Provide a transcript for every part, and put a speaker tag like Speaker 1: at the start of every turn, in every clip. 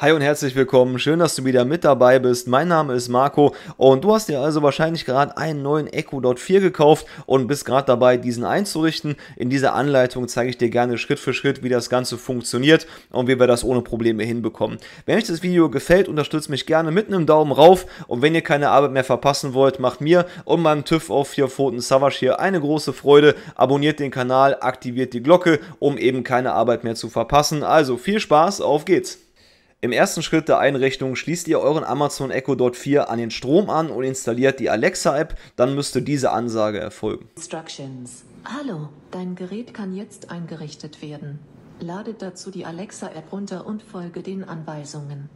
Speaker 1: Hi und herzlich willkommen. Schön, dass du wieder mit dabei bist. Mein Name ist Marco und du hast dir also wahrscheinlich gerade einen neuen Echo Dot 4 gekauft und bist gerade dabei, diesen einzurichten. In dieser Anleitung zeige ich dir gerne Schritt für Schritt, wie das Ganze funktioniert und wie wir das ohne Probleme hinbekommen. Wenn euch das Video gefällt, unterstützt mich gerne mit einem Daumen rauf und wenn ihr keine Arbeit mehr verpassen wollt, macht mir und meinem TÜV auf vier Pfoten Savage hier eine große Freude. Abonniert den Kanal, aktiviert die Glocke, um eben keine Arbeit mehr zu verpassen. Also viel Spaß, auf geht's! Im ersten Schritt der Einrichtung schließt ihr euren Amazon Echo Dot 4 an den Strom an und installiert die Alexa-App, dann müsste diese Ansage erfolgen.
Speaker 2: Instructions. Hallo, dein Gerät kann jetzt eingerichtet werden. Lade dazu die Alexa-App runter und folge den Anweisungen.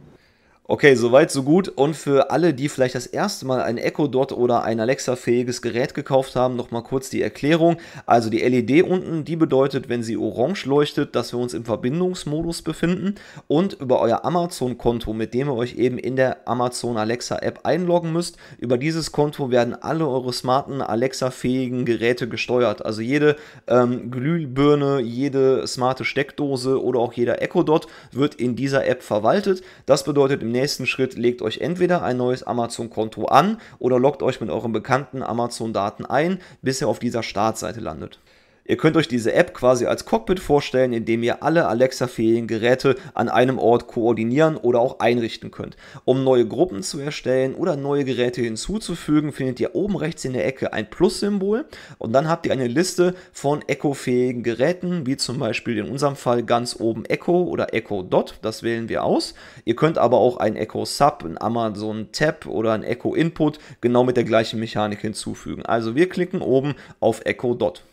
Speaker 1: Okay, soweit, so gut. Und für alle, die vielleicht das erste Mal ein Echo Dot oder ein Alexa-fähiges Gerät gekauft haben, nochmal kurz die Erklärung. Also die LED unten, die bedeutet, wenn sie orange leuchtet, dass wir uns im Verbindungsmodus befinden und über euer Amazon-Konto, mit dem ihr euch eben in der Amazon Alexa-App einloggen müsst, über dieses Konto werden alle eure smarten Alexa-fähigen Geräte gesteuert. Also jede ähm, Glühbirne, jede smarte Steckdose oder auch jeder Echo Dot wird in dieser App verwaltet. Das bedeutet im nächsten Schritt legt euch entweder ein neues Amazon-Konto an oder loggt euch mit euren bekannten Amazon-Daten ein, bis ihr auf dieser Startseite landet. Ihr könnt euch diese App quasi als Cockpit vorstellen, in dem ihr alle Alexa-fähigen Geräte an einem Ort koordinieren oder auch einrichten könnt. Um neue Gruppen zu erstellen oder neue Geräte hinzuzufügen, findet ihr oben rechts in der Ecke ein Plus-Symbol und dann habt ihr eine Liste von Echo-fähigen Geräten, wie zum Beispiel in unserem Fall ganz oben Echo oder Echo Dot, das wählen wir aus. Ihr könnt aber auch ein Echo Sub, ein Amazon Tab oder ein Echo Input genau mit der gleichen Mechanik hinzufügen. Also wir klicken oben auf Echo Dot.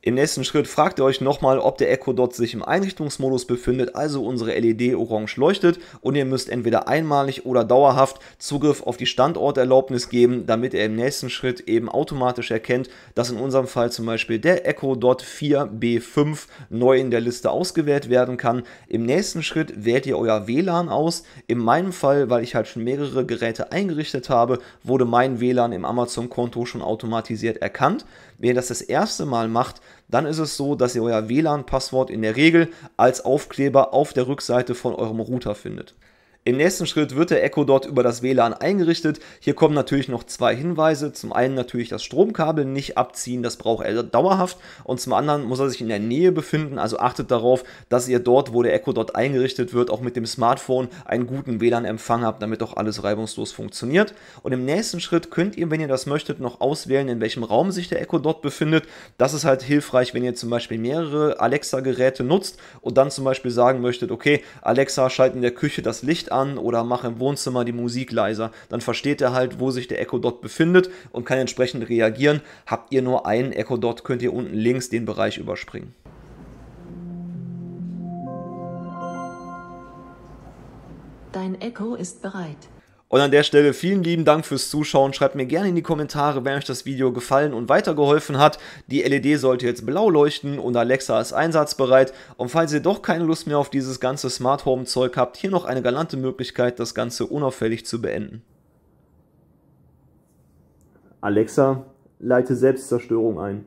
Speaker 1: Im nächsten Schritt fragt ihr euch nochmal, ob der Echo Dot sich im Einrichtungsmodus befindet, also unsere LED orange leuchtet und ihr müsst entweder einmalig oder dauerhaft Zugriff auf die Standorterlaubnis geben, damit er im nächsten Schritt eben automatisch erkennt, dass in unserem Fall zum Beispiel der Echo Dot 4B5 neu in der Liste ausgewählt werden kann. Im nächsten Schritt wählt ihr euer WLAN aus. In meinem Fall, weil ich halt schon mehrere Geräte eingerichtet habe, wurde mein WLAN im Amazon-Konto schon automatisiert erkannt. Wer das das erste Mal macht, dann ist es so, dass ihr euer WLAN-Passwort in der Regel als Aufkleber auf der Rückseite von eurem Router findet. Im nächsten Schritt wird der Echo dort über das WLAN eingerichtet. Hier kommen natürlich noch zwei Hinweise. Zum einen natürlich das Stromkabel nicht abziehen, das braucht er dauerhaft. Und zum anderen muss er sich in der Nähe befinden. Also achtet darauf, dass ihr dort, wo der Echo dort eingerichtet wird, auch mit dem Smartphone einen guten WLAN-Empfang habt, damit auch alles reibungslos funktioniert. Und im nächsten Schritt könnt ihr, wenn ihr das möchtet, noch auswählen, in welchem Raum sich der Echo dort befindet. Das ist halt hilfreich, wenn ihr zum Beispiel mehrere Alexa-Geräte nutzt und dann zum Beispiel sagen möchtet, okay, Alexa, schalten in der Küche das Licht an an oder mache im Wohnzimmer die Musik leiser. Dann versteht er halt, wo sich der Echo Dot befindet und kann entsprechend reagieren. Habt ihr nur einen Echo Dot, könnt ihr unten links den Bereich überspringen.
Speaker 2: Dein Echo ist bereit.
Speaker 1: Und an der Stelle vielen lieben Dank fürs Zuschauen. Schreibt mir gerne in die Kommentare, wenn euch das Video gefallen und weitergeholfen hat. Die LED sollte jetzt blau leuchten und Alexa ist einsatzbereit. Und falls ihr doch keine Lust mehr auf dieses ganze Smart Home Zeug habt, hier noch eine galante Möglichkeit, das Ganze unauffällig zu beenden. Alexa, leite Selbstzerstörung
Speaker 2: ein.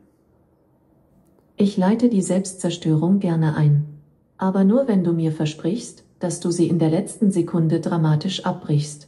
Speaker 2: Ich leite die Selbstzerstörung gerne ein. Aber nur wenn du mir versprichst, dass du sie in der letzten Sekunde dramatisch abbrichst.